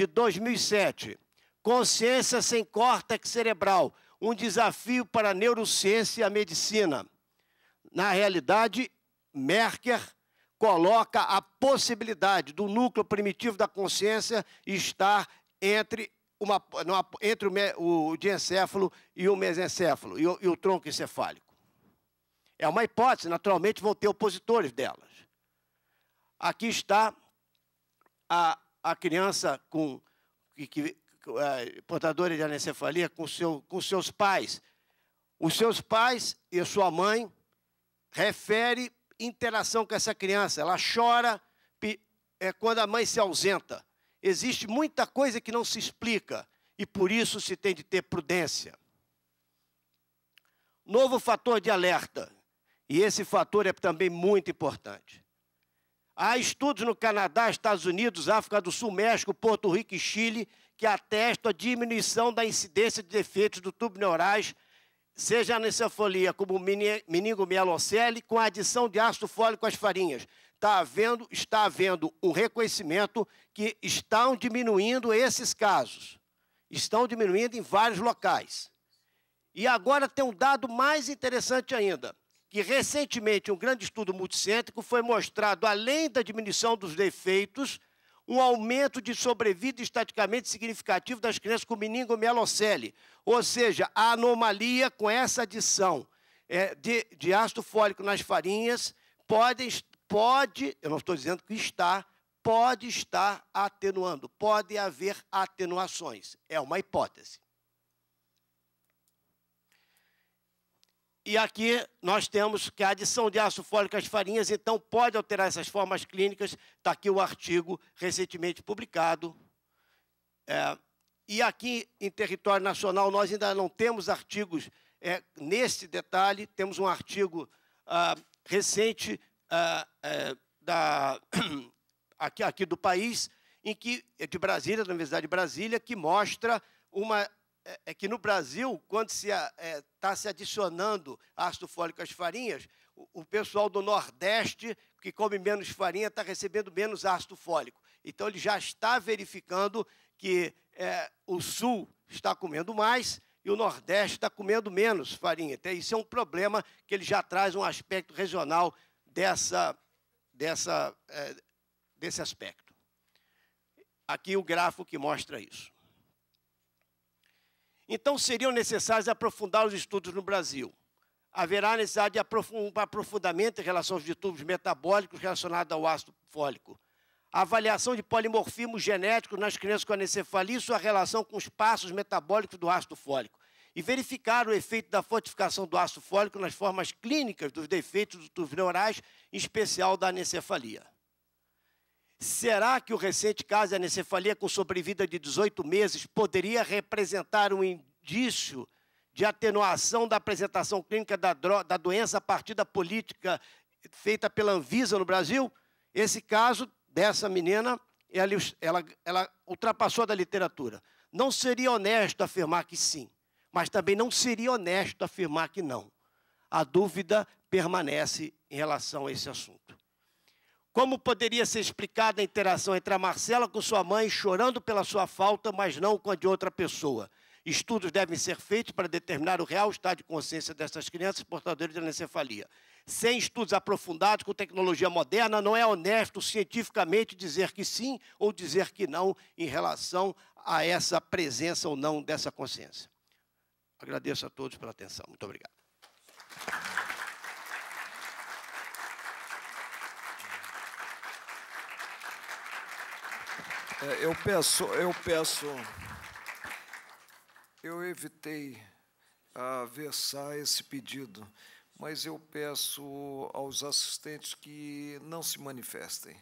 de 2007. Consciência sem córtex cerebral, um desafio para a neurociência e a medicina. Na realidade, Merker coloca a possibilidade do núcleo primitivo da consciência estar entre, uma, entre o, o diencéfalo e o mesencéfalo, e o, e o tronco encefálico. É uma hipótese, naturalmente vão ter opositores delas. Aqui está a a criança com, que, que, é, portadora de anencefalia com, seu, com seus pais. Os seus pais e a sua mãe refere interação com essa criança. Ela chora é, quando a mãe se ausenta. Existe muita coisa que não se explica e por isso se tem de ter prudência. Novo fator de alerta, e esse fator é também muito importante. Há estudos no Canadá, Estados Unidos, África do Sul, México, Porto Rico e Chile que atestam a diminuição da incidência de defeitos do tubo neurais, seja a necefolia como meningomielocele, com a adição de ácido fólico às farinhas. Está havendo, está havendo um reconhecimento que estão diminuindo esses casos. Estão diminuindo em vários locais. E agora tem um dado mais interessante ainda que recentemente um grande estudo multicêntrico foi mostrado, além da diminuição dos defeitos, um aumento de sobrevida estaticamente significativo das crianças com meningomielocele, ou seja, a anomalia com essa adição é, de, de ácido fólico nas farinhas pode, pode, eu não estou dizendo que está, pode estar atenuando, pode haver atenuações. É uma hipótese. E aqui nós temos que a adição de ácido fólico às farinhas, então, pode alterar essas formas clínicas. Está aqui o artigo recentemente publicado. É, e aqui, em território nacional, nós ainda não temos artigos é, nesse detalhe. Temos um artigo ah, recente ah, é, da, aqui, aqui do país, em que, de Brasília, da Universidade de Brasília, que mostra uma é, é, que no Brasil, quando está se, é, tá se adicionando ácido fólico às farinhas, o, o pessoal do Nordeste, que come menos farinha, está recebendo menos ácido fólico. Então, ele já está verificando que é, o Sul está comendo mais e o Nordeste está comendo menos farinha. Então, isso é um problema que ele já traz um aspecto regional dessa, dessa, é, desse aspecto. Aqui o gráfico que mostra isso. Então seriam necessários aprofundar os estudos no Brasil. Haverá necessidade de aprofundamento em relação aos distúrbios metabólicos relacionados ao ácido fólico. A avaliação de polimorfismos genéticos nas crianças com anencefalia e sua relação com os passos metabólicos do ácido fólico. E verificar o efeito da fortificação do ácido fólico nas formas clínicas dos defeitos dos tubos neurais, em especial da anencefalia. Será que o recente caso de anencefalia com sobrevida de 18 meses poderia representar um indício de atenuação da apresentação clínica da, da doença a partir da política feita pela Anvisa no Brasil? Esse caso dessa menina, ela, ela, ela ultrapassou da literatura. Não seria honesto afirmar que sim, mas também não seria honesto afirmar que não. A dúvida permanece em relação a esse assunto. Como poderia ser explicada a interação entre a Marcela com sua mãe chorando pela sua falta, mas não com a de outra pessoa? Estudos devem ser feitos para determinar o real estado de consciência dessas crianças portadoras de anencefalia. Sem estudos aprofundados com tecnologia moderna, não é honesto cientificamente dizer que sim ou dizer que não em relação a essa presença ou não dessa consciência. Agradeço a todos pela atenção. Muito obrigado. É, eu peço, eu peço, eu evitei a versar esse pedido, mas eu peço aos assistentes que não se manifestem.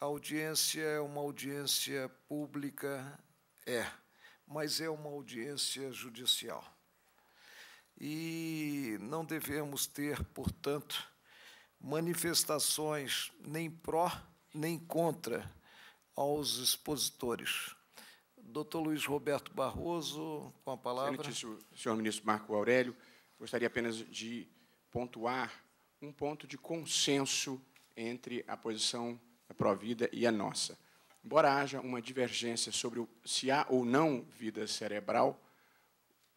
A audiência é uma audiência pública, é, mas é uma audiência judicial. E não devemos ter, portanto, manifestações nem pró nem contra aos expositores. Doutor Luiz Roberto Barroso, com a palavra. Excelente, senhor ministro Marco Aurélio, gostaria apenas de pontuar um ponto de consenso entre a posição da Provida e a nossa. Embora haja uma divergência sobre se há ou não vida cerebral,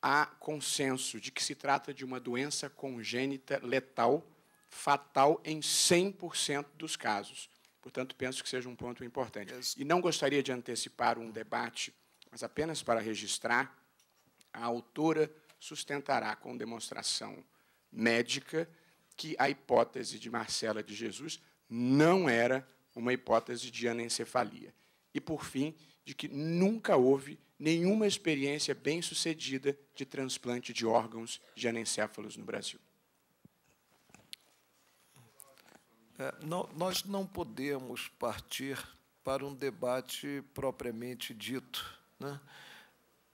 há consenso de que se trata de uma doença congênita letal, fatal em 100% dos casos. Portanto, penso que seja um ponto importante. E não gostaria de antecipar um debate, mas apenas para registrar, a autora sustentará com demonstração médica que a hipótese de Marcela de Jesus não era uma hipótese de anencefalia. E, por fim, de que nunca houve nenhuma experiência bem-sucedida de transplante de órgãos de anencefalos no Brasil. É, não, nós não podemos partir para um debate propriamente dito. Né?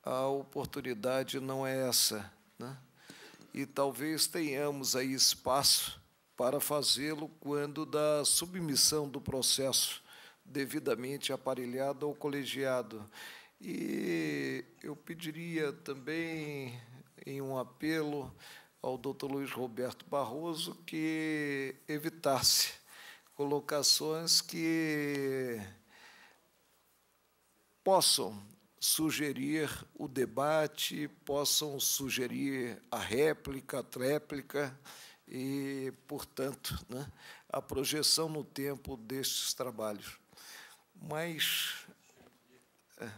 A oportunidade não é essa. Né? E talvez tenhamos aí espaço para fazê-lo quando da submissão do processo devidamente aparelhado ao colegiado. E eu pediria também, em um apelo, ao doutor Luiz Roberto Barroso que evitasse colocações que possam sugerir o debate, possam sugerir a réplica, a tréplica e, portanto, né, a projeção no tempo destes trabalhos. Mas. É,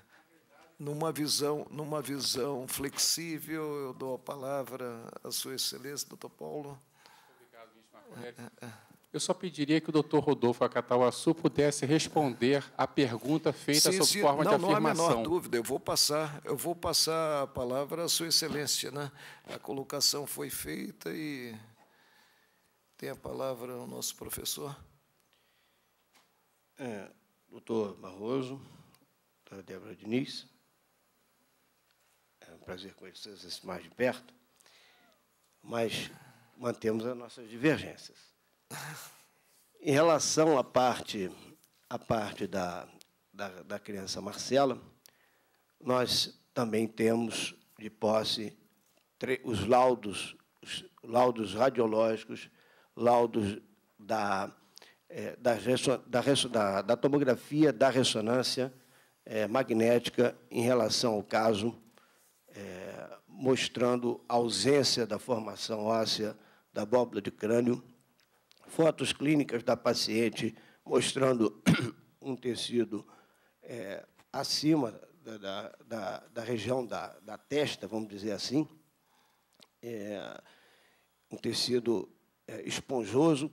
numa visão, numa visão flexível, eu dou a palavra à Sua Excelência, doutor Paulo. Obrigado, ministro Eu só pediria que o doutor Rodolfo Acatauaçu pudesse responder à pergunta feita sim, sob sim. forma não, de afirmação. Não há a menor dúvida, eu vou passar, eu vou passar a palavra à Sua Excelência. Né? A colocação foi feita e tem a palavra o nosso professor. É, doutor Barroso, doutora Débora Diniz, é um prazer conhecê-los mais de perto, mas mantemos as nossas divergências. Em relação à parte, à parte da, da, da criança Marcela, nós também temos de posse os laudos, os laudos radiológicos, laudos da, é, da, da, da, tomografia, da ressonância é, magnética em relação ao caso é, mostrando a ausência da formação óssea da bóbula de crânio, fotos clínicas da paciente mostrando um tecido é, acima da, da, da região da, da, testa, vamos dizer assim, é, um tecido é, esponjoso.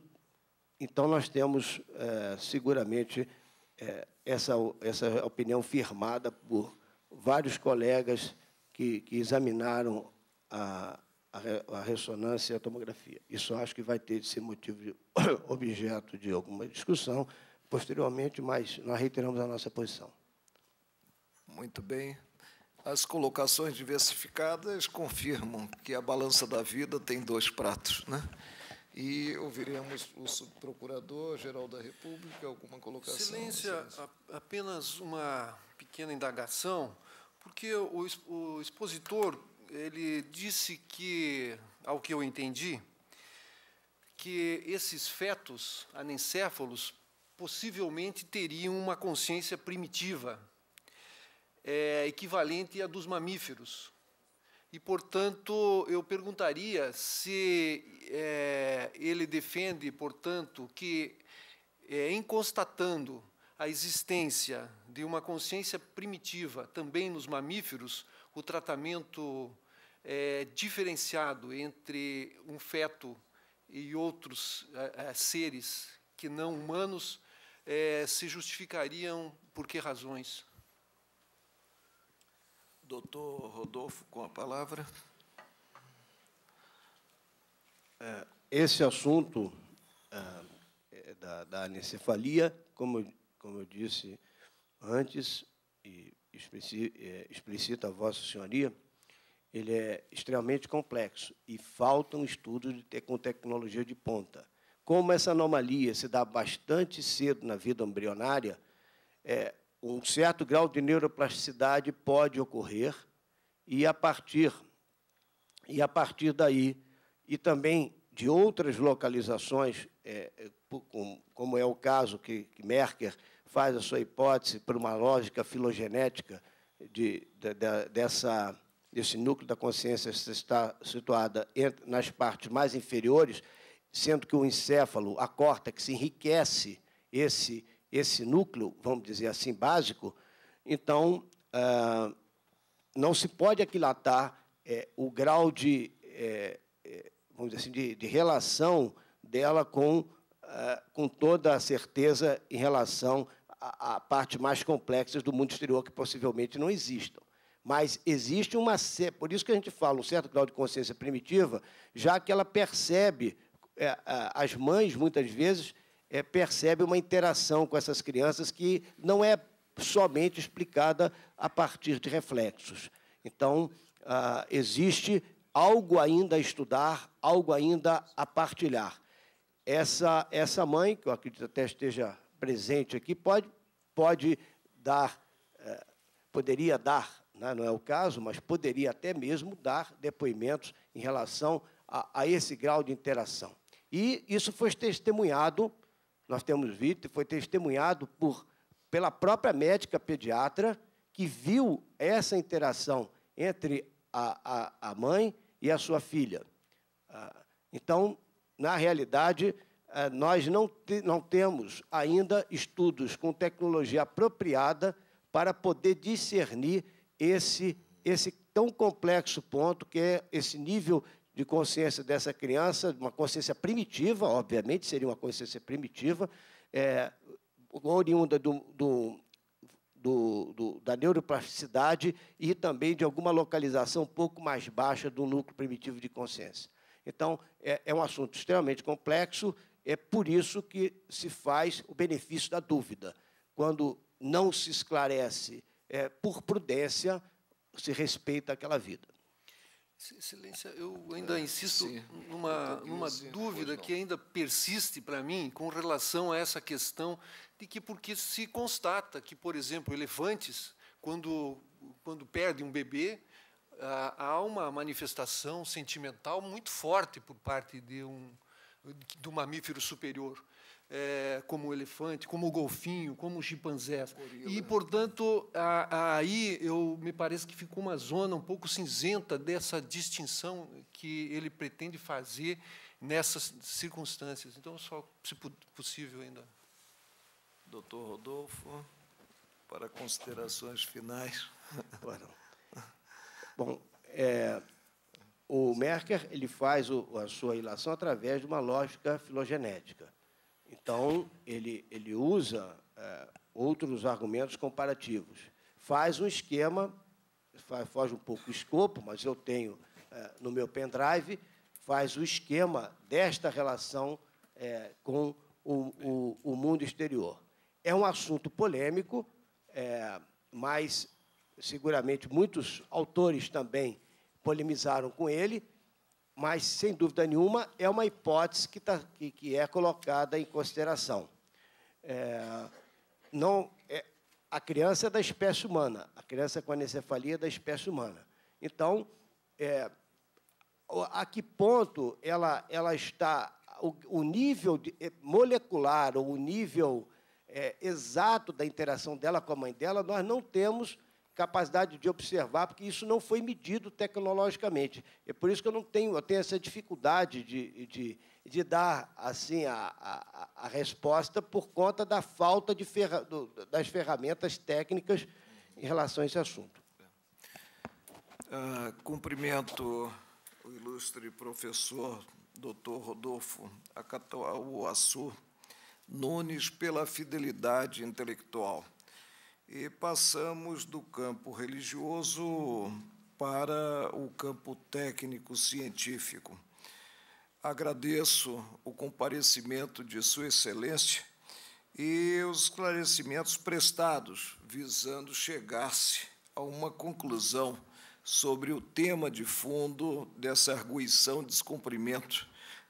Então, nós temos é, seguramente é, essa, essa opinião firmada por vários colegas que, que examinaram a, a, a, ressonância e a tomografia. Isso acho que vai ter de ser motivo de, objeto de alguma discussão posteriormente, mas nós reiteramos a nossa posição. Muito bem. As colocações diversificadas confirmam que a balança da vida tem dois pratos, né? E ouviremos o subprocurador-geral da República, alguma colocação? Excelência, apenas uma pequena indagação porque o, o expositor ele disse que, ao que eu entendi, que esses fetos anencéfalos possivelmente teriam uma consciência primitiva, é, equivalente à dos mamíferos. E, portanto, eu perguntaria se é, ele defende, portanto, que, é, em constatando a existência de uma consciência primitiva, também nos mamíferos, o tratamento é, diferenciado entre um feto e outros é, é seres que não humanos é, se justificariam por que razões? Doutor Rodolfo, com a palavra. É, esse assunto é, da, da, anencefalia, como como eu disse antes, e é, explicito a Vossa Senhoria, ele é extremamente complexo e faltam estudos de ter com tecnologia de ponta. Como essa anomalia se dá bastante cedo na vida embrionária, é, um certo grau de neuroplasticidade pode ocorrer e a partir e a partir daí e também de outras localizações é, como é o caso que Merker faz a sua hipótese por uma lógica filogenética de, de, de, dessa, desse núcleo da consciência está situada entre, nas partes mais inferiores, sendo que o encéfalo, a se enriquece esse, esse núcleo, vamos dizer assim, básico, então ah, não se pode aquilatar é, o grau de, é, é, vamos dizer assim, de, de relação dela com ah, com toda a certeza em relação à parte mais complexa do mundo exterior que possivelmente não existam. Mas existe uma. Por isso que a gente fala um certo grau de consciência primitiva, já que ela percebe, é, as mães, muitas vezes, é, percebe uma interação com essas crianças que não é somente explicada a partir de reflexos. Então, ah, existe algo ainda a estudar, algo ainda a partilhar essa, essa mãe, que eu acredito até esteja presente aqui, pode, pode dar, eh, poderia dar, né? não é o caso, mas poderia até mesmo dar depoimentos em relação a, a esse grau de interação. E isso foi testemunhado, nós temos visto, foi testemunhado por, pela própria médica pediatra, que viu essa interação entre a, a, a mãe e a sua filha. Ah, então, na realidade, eh, nós não, não temos ainda estudos com tecnologia apropriada para poder discernir esse, esse tão complexo ponto que é esse nível de consciência dessa criança, uma consciência primitiva, obviamente seria uma consciência primitiva, é, oriunda do, do, do, do, da neuroplasticidade e também de alguma localização um pouco mais baixa do núcleo primitivo de consciência. Então, é, é um assunto extremamente complexo, é por isso que se faz o benefício da dúvida. Quando não se esclarece, é, por prudência, se respeita aquela vida. Excelência, eu ainda insisto é, numa, numa dúvida que ainda persiste para mim com relação a essa questão de que porque se constata que, por exemplo, elefantes, quando, quando perdem um bebê, ah, há uma manifestação sentimental muito forte por parte de um do mamífero superior, é, como o elefante, como o golfinho, como o chimpanzé. Gorila. E, portanto, a, a, aí eu me parece que ficou uma zona um pouco cinzenta dessa distinção que ele pretende fazer nessas circunstâncias. Então, só se possível ainda. Doutor Rodolfo, para considerações finais. Claro. Bom, é, o Merker ele faz o, a sua ilação através de uma lógica filogenética. Então, ele, ele usa é, outros argumentos comparativos. Faz um esquema, faz, foge um pouco o escopo, mas eu tenho é, no meu pendrive, faz o esquema desta relação é, com o, o, o, mundo exterior. É um assunto polêmico, é, mas seguramente muitos autores também polemizaram com ele, mas, sem dúvida nenhuma, é uma hipótese que, está que, que é colocada em consideração. É, não, é, a criança é da espécie humana, a criança com anencefalia é da espécie humana. Então, é, a que ponto ela, ela está, o, o nível é, molecular ou o nível é, exato da interação dela com a mãe dela, nós não temos capacidade de observar, porque isso não foi medido tecnologicamente. É por isso que eu não tenho, eu tenho essa dificuldade de, de, de dar assim a, a, a, resposta por conta da falta de ferra, do, das ferramentas técnicas em relação a esse assunto. Uh, cumprimento o ilustre professor Dr. Rodolfo Acatauaçu Nunes pela fidelidade intelectual e passamos do campo religioso para o campo técnico-científico. Agradeço o comparecimento de Sua Excelência e os esclarecimentos prestados, visando chegar-se a uma conclusão sobre o tema de fundo dessa arguição de descumprimento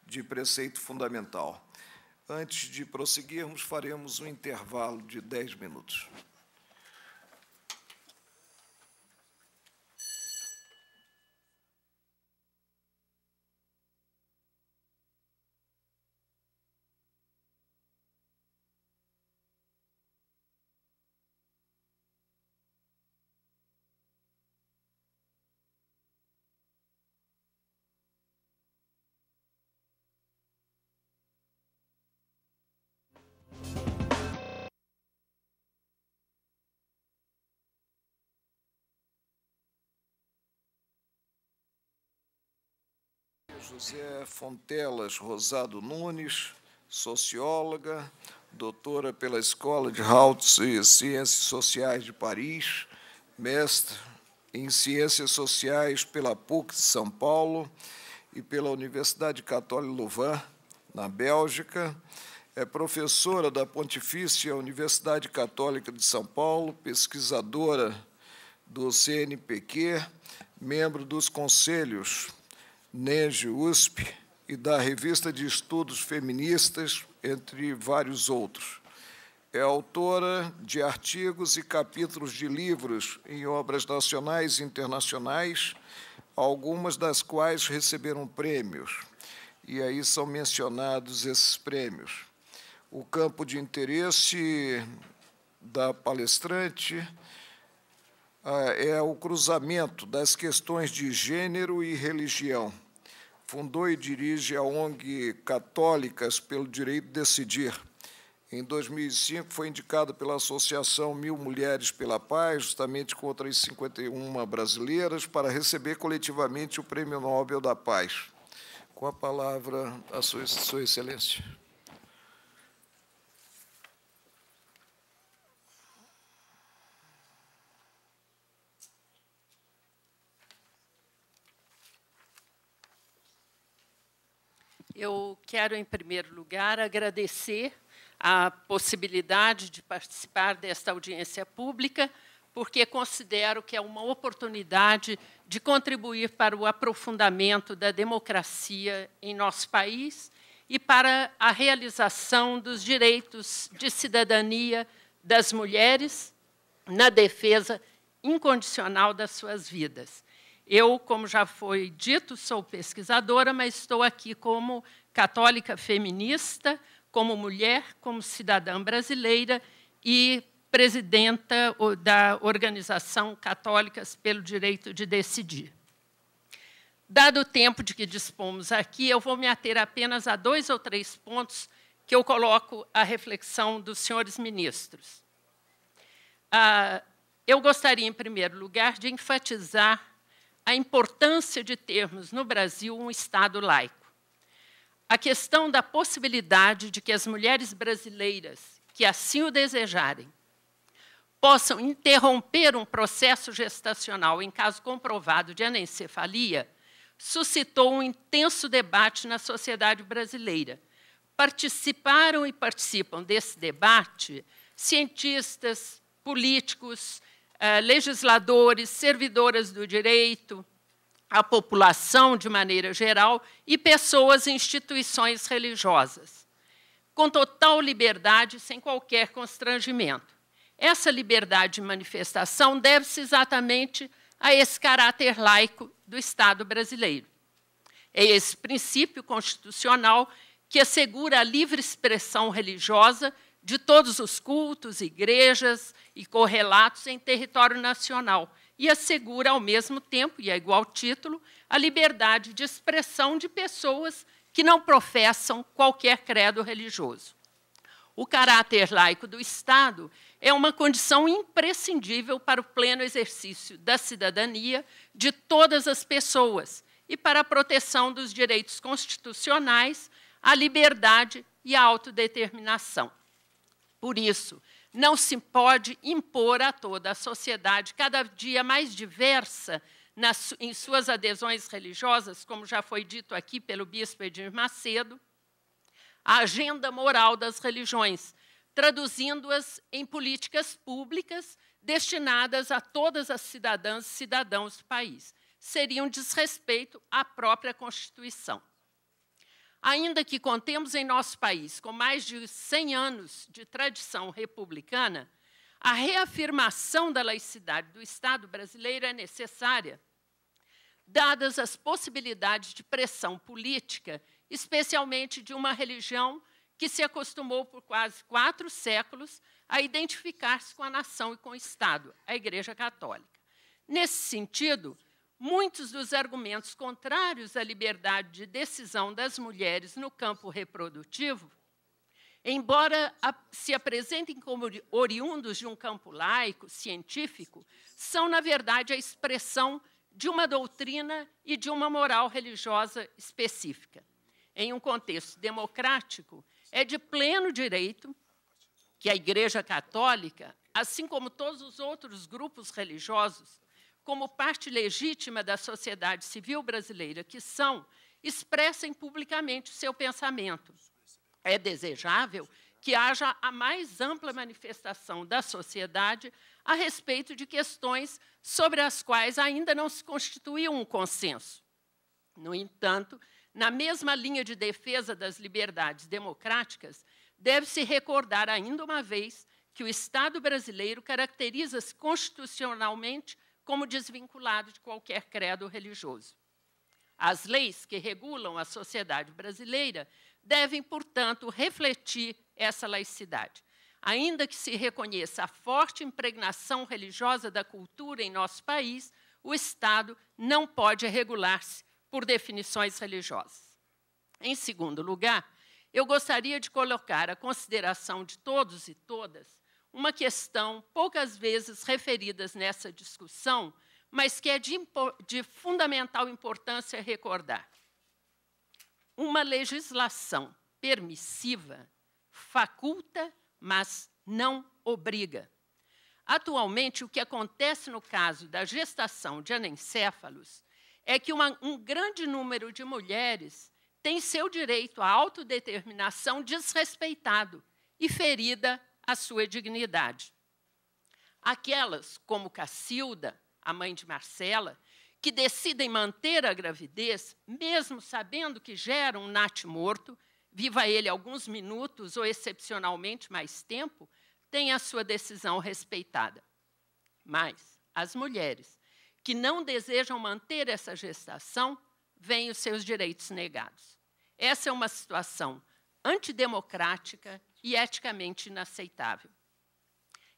de preceito fundamental. Antes de prosseguirmos, faremos um intervalo de 10 minutos. José Fontelas Rosado Nunes, socióloga, doutora pela Escola de Altos e Ciências Sociais de Paris, mestre em Ciências Sociais pela PUC de São Paulo e pela Universidade Católica Louvain, na Bélgica. É professora da Pontifícia Universidade Católica de São Paulo, pesquisadora do CNPq, membro dos conselhos NENGE, USP e da Revista de Estudos Feministas, entre vários outros. É autora de artigos e capítulos de livros em obras nacionais e internacionais, algumas das quais receberam prêmios. E aí são mencionados esses prêmios. O campo de interesse da palestrante ah, é o cruzamento das questões de gênero e religião. Fundou e dirige a ONG Católicas pelo Direito de Decidir. Em 2005, foi indicada pela Associação Mil Mulheres pela Paz, justamente contra as 51 brasileiras, para receber coletivamente o Prêmio Nobel da Paz. Com a palavra, a sua, sua Excelência. Eu quero, em primeiro lugar, agradecer a possibilidade de participar desta audiência pública, porque considero que é uma oportunidade de contribuir para o aprofundamento da democracia em nosso país e para a realização dos direitos de cidadania das mulheres na defesa incondicional das suas vidas. Eu, como já foi dito, sou pesquisadora, mas estou aqui como católica feminista, como mulher, como cidadã brasileira e presidenta da organização Católicas pelo Direito de Decidir. Dado o tempo de que dispomos aqui, eu vou me ater apenas a dois ou três pontos que eu coloco à reflexão dos senhores ministros. Ah, eu gostaria, em primeiro lugar, de enfatizar a importância de termos no Brasil um Estado laico. A questão da possibilidade de que as mulheres brasileiras, que assim o desejarem, possam interromper um processo gestacional em caso comprovado de anencefalia, suscitou um intenso debate na sociedade brasileira. Participaram e participam desse debate cientistas, políticos, eh, legisladores, servidoras do direito, a população de maneira geral e pessoas e instituições religiosas, com total liberdade, sem qualquer constrangimento. Essa liberdade de manifestação deve-se exatamente a esse caráter laico do Estado brasileiro. É esse princípio constitucional que assegura a livre expressão religiosa de todos os cultos, igrejas e correlatos em território nacional e assegura, ao mesmo tempo, e a é igual título, a liberdade de expressão de pessoas que não professam qualquer credo religioso. O caráter laico do Estado é uma condição imprescindível para o pleno exercício da cidadania de todas as pessoas e para a proteção dos direitos constitucionais, à liberdade e à autodeterminação. Por isso, não se pode impor a toda a sociedade, cada dia mais diversa nas, em suas adesões religiosas, como já foi dito aqui pelo bispo Edir Macedo, a agenda moral das religiões, traduzindo-as em políticas públicas destinadas a todas as cidadãs e cidadãos do país. Seria um desrespeito à própria Constituição. Ainda que contemos em nosso país com mais de 100 anos de tradição republicana, a reafirmação da laicidade do Estado brasileiro é necessária, dadas as possibilidades de pressão política, especialmente de uma religião que se acostumou por quase quatro séculos a identificar-se com a nação e com o Estado, a Igreja Católica. Nesse sentido, Muitos dos argumentos contrários à liberdade de decisão das mulheres no campo reprodutivo, embora se apresentem como oriundos de um campo laico, científico, são, na verdade, a expressão de uma doutrina e de uma moral religiosa específica. Em um contexto democrático, é de pleno direito que a Igreja Católica, assim como todos os outros grupos religiosos, como parte legítima da sociedade civil brasileira que são, expressem publicamente o seu pensamento. É desejável que haja a mais ampla manifestação da sociedade a respeito de questões sobre as quais ainda não se constituiu um consenso. No entanto, na mesma linha de defesa das liberdades democráticas, deve-se recordar ainda uma vez que o Estado brasileiro caracteriza-se constitucionalmente como desvinculado de qualquer credo religioso. As leis que regulam a sociedade brasileira devem, portanto, refletir essa laicidade. Ainda que se reconheça a forte impregnação religiosa da cultura em nosso país, o Estado não pode regular-se por definições religiosas. Em segundo lugar, eu gostaria de colocar a consideração de todos e todas uma questão poucas vezes referidas nessa discussão, mas que é de, de fundamental importância recordar. Uma legislação permissiva faculta, mas não obriga. Atualmente, o que acontece no caso da gestação de anencéfalos é que uma, um grande número de mulheres tem seu direito à autodeterminação desrespeitado e ferida a sua dignidade. Aquelas, como Cacilda, a mãe de Marcela, que decidem manter a gravidez, mesmo sabendo que gera um nat morto, viva ele alguns minutos ou excepcionalmente mais tempo, tem a sua decisão respeitada. Mas as mulheres que não desejam manter essa gestação veem os seus direitos negados. Essa é uma situação antidemocrática e eticamente inaceitável.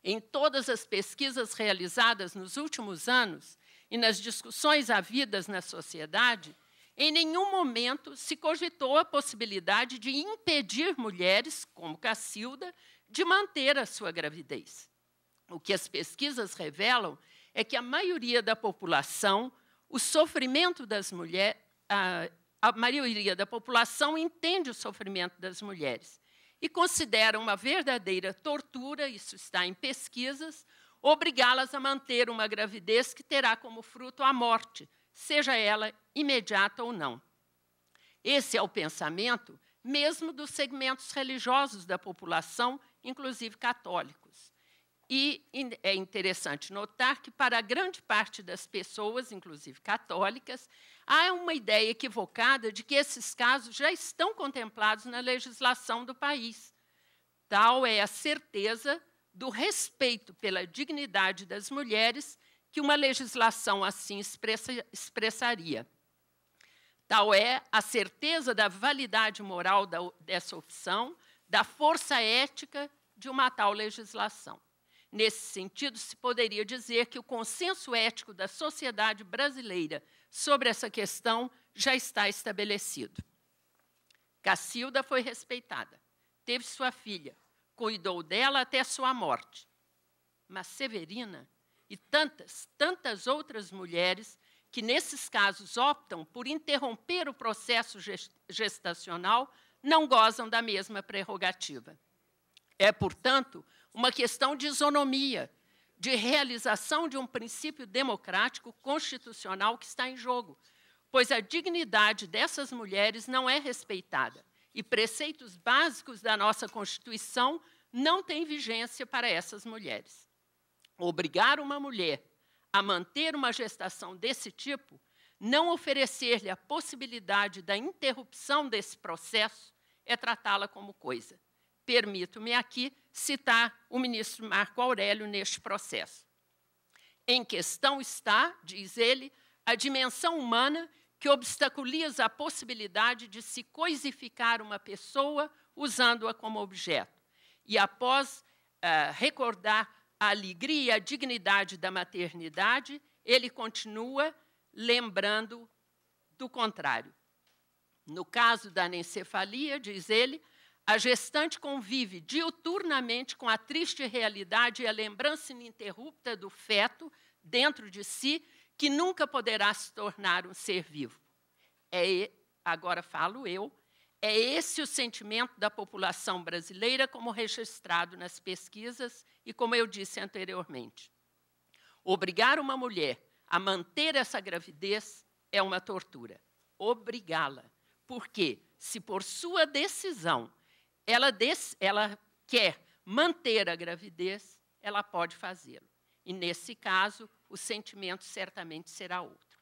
Em todas as pesquisas realizadas nos últimos anos e nas discussões havidas na sociedade, em nenhum momento se cogitou a possibilidade de impedir mulheres, como Cacilda, de manter a sua gravidez. O que as pesquisas revelam é que a maioria da população, o sofrimento das mulheres, a, a maioria da população entende o sofrimento das mulheres e considera uma verdadeira tortura, isso está em pesquisas, obrigá-las a manter uma gravidez que terá como fruto a morte, seja ela imediata ou não. Esse é o pensamento mesmo dos segmentos religiosos da população, inclusive católicos. E é interessante notar que, para grande parte das pessoas, inclusive católicas, Há uma ideia equivocada de que esses casos já estão contemplados na legislação do país. Tal é a certeza do respeito pela dignidade das mulheres que uma legislação assim expressa, expressaria. Tal é a certeza da validade moral da, dessa opção, da força ética de uma tal legislação. Nesse sentido, se poderia dizer que o consenso ético da sociedade brasileira sobre essa questão já está estabelecido. Cacilda foi respeitada, teve sua filha, cuidou dela até sua morte. Mas Severina e tantas, tantas outras mulheres que, nesses casos, optam por interromper o processo gestacional, não gozam da mesma prerrogativa. É, portanto, uma questão de isonomia de realização de um princípio democrático constitucional que está em jogo, pois a dignidade dessas mulheres não é respeitada e preceitos básicos da nossa Constituição não têm vigência para essas mulheres. Obrigar uma mulher a manter uma gestação desse tipo, não oferecer-lhe a possibilidade da interrupção desse processo, é tratá-la como coisa permito-me aqui citar o ministro Marco Aurélio neste processo. Em questão está, diz ele, a dimensão humana que obstaculiza a possibilidade de se coisificar uma pessoa usando-a como objeto. E após uh, recordar a alegria e a dignidade da maternidade, ele continua lembrando do contrário. No caso da anencefalia, diz ele, a gestante convive diuturnamente com a triste realidade e a lembrança ininterrupta do feto dentro de si, que nunca poderá se tornar um ser vivo. É, agora falo eu, é esse o sentimento da população brasileira, como registrado nas pesquisas e como eu disse anteriormente. Obrigar uma mulher a manter essa gravidez é uma tortura. Obrigá-la, porque se por sua decisão ela, des, ela quer manter a gravidez, ela pode fazê-lo. E, nesse caso, o sentimento certamente será outro.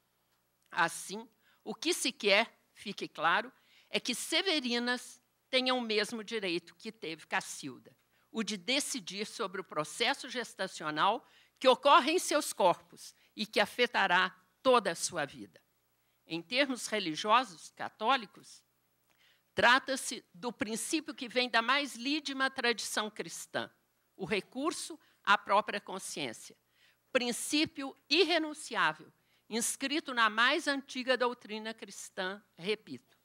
Assim, o que se quer, fique claro, é que Severinas tenha o mesmo direito que teve Cacilda, o de decidir sobre o processo gestacional que ocorre em seus corpos e que afetará toda a sua vida. Em termos religiosos católicos, Trata-se do princípio que vem da mais lídima tradição cristã, o recurso à própria consciência. Princípio irrenunciável, inscrito na mais antiga doutrina cristã, repito.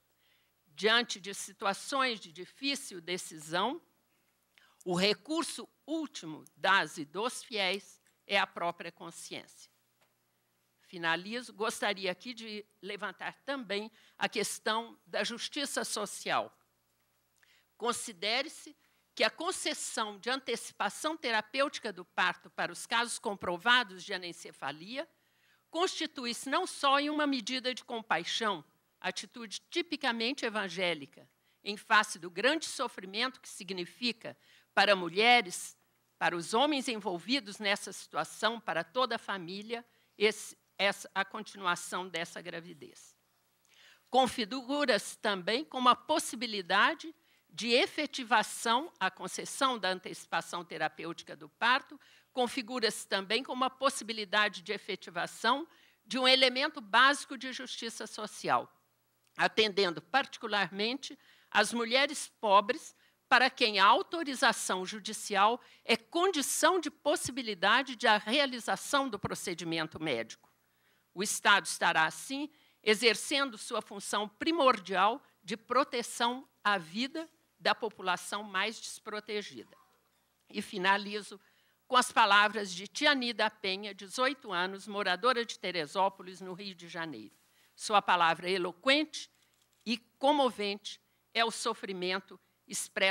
Diante de situações de difícil decisão, o recurso último das e dos fiéis é a própria consciência finalizo, gostaria aqui de levantar também a questão da justiça social. Considere-se que a concessão de antecipação terapêutica do parto para os casos comprovados de anencefalia constitui-se não só em uma medida de compaixão, atitude tipicamente evangélica, em face do grande sofrimento que significa para mulheres, para os homens envolvidos nessa situação, para toda a família, esse, essa, a continuação dessa gravidez. Configura-se também como a possibilidade de efetivação, a concessão da antecipação terapêutica do parto, configura-se também como a possibilidade de efetivação de um elemento básico de justiça social, atendendo particularmente as mulheres pobres, para quem a autorização judicial é condição de possibilidade de a realização do procedimento médico. O Estado estará, assim, exercendo sua função primordial de proteção à vida da população mais desprotegida. E finalizo com as palavras de Tiani da Penha, 18 anos, moradora de Teresópolis, no Rio de Janeiro. Sua palavra eloquente e comovente é o sofrimento expresso.